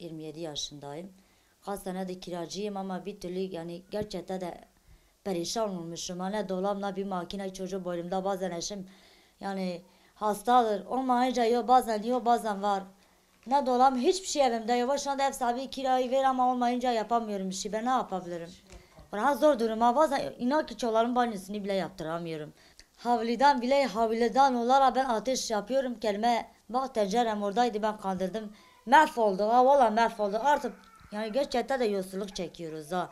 27 yaşındayım. Hastanede kiracıyım ama bir türlü yani gerçekten de perişan olmuşum. Hani dolamla bir makine çocuğu boynumda bazen eşim yani hastadır. Olmayınca yok bazen yok bazen var. Ne dolam hiçbir şey evimde yok. Şu anda ev sahibi kirayı ver ama olmayınca yapamıyorum işi. Ben ne yapabilirim? Bana zor durum ha. Bazen inan ki çoğaların banyosunu bile yaptıramıyorum. Havlidan bile havlidan olarak ben ateş yapıyorum. Kelime bak tencerem oradaydı ben kandırdım mahvolduk ha valla mahvolduk artık yani gerçekten de yolsuzluk çekiyoruz ha.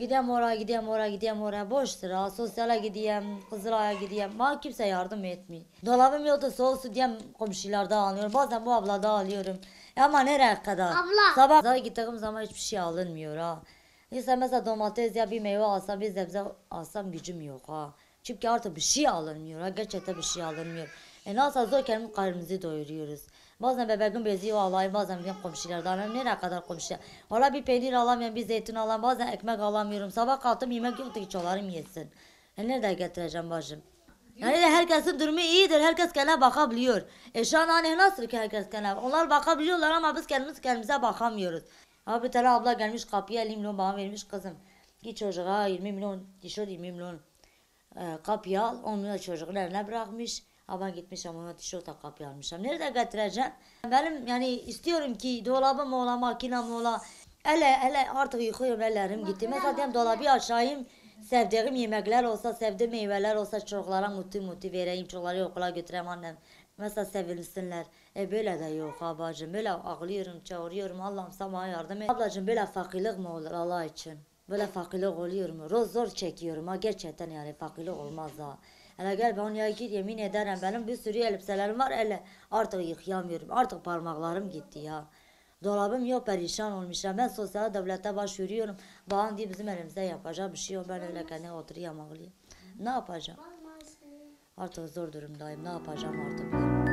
Gidem oraya gidem oraya gidem oraya boş sıra sosyale gideyim Kızılay'a gideyim bana kimse yardım etmiyor. Dolabım yoktu soğuk su diyem komşularda alıyorum bazen bu abla ablada alıyorum. E ama nereye kadar? Abla. Sabah da gittiğim zaman hiçbir şey alınmıyor ha. İşte mesela domates ya bir meyve alsam bir sebze alsam gücüm yok ha. Çünkü artık bir şey alınmıyor ha gerçekten bir şey alınmıyor. En az zor kendi karnımızı doyuruyoruz. Bazen bebeğim beziyor alayım, bazen bizim komşulardan nereye kadar komşuya. Valla bir peynir alamıyorum, bir zeytin alamıyorum, bazen ekmek alamıyorum. Sabah kalktım yemek yoktu ki çolarım yesin. E nerede getireceğim bacım? Yani herkesin durumu iyidir. Herkes kendine bakabiliyor. E şu an hani nasıl ki herkes kendine? Onlar bakabiliyorlar ama biz kendimiz kendimize bakamıyoruz. Abi bir tane abla gelmiş kapıya 20 milyon bana vermiş kızım. Git çocuğa 20 milyon, tişört 20 milyon. E, kapıya al 10 milyon çocuğun eline bırakmış. Aban gitmişim ona tişört kap yarmışım. Nerede getireceksin? Benim yani istiyorum ki dolabım ola, makinem ola. Hele hele artık yıkıyorum ellerim gitti. Mesela diyelim dolabı aşağıyım. Sevdiğim yemekler olsa, sevdiğim meyveler olsa çocuklara mutlu mutlu vereyim. Çocukları okula götüreyim annem. Mesela sevilsinler. E böyle de yok ablacığım. Böyle ağlıyorum, çağırıyorum. Allah'ım sana yardım et. Ablacığım böyle fakirlik mi olur Allah için? Böyle fakirlik oluyor mu? Zor çekiyorum ha. Gerçekten yani fakirlik olmaz ha. Hele gel ben onu git yemin ederim benim bir sürü elbiselerim var hele artık yıkayamıyorum. Artık parmaklarım gitti ya. Dolabım yok perişan olmuşum. Ben sosyal devlete başvuruyorum. Bağın diye bizim elimizde yapacağım bir şey yok. Ben öyle kendi oturayım ağlayayım. Ne yapacağım? Artık zor durumdayım. Ne yapacağım artık? Ben?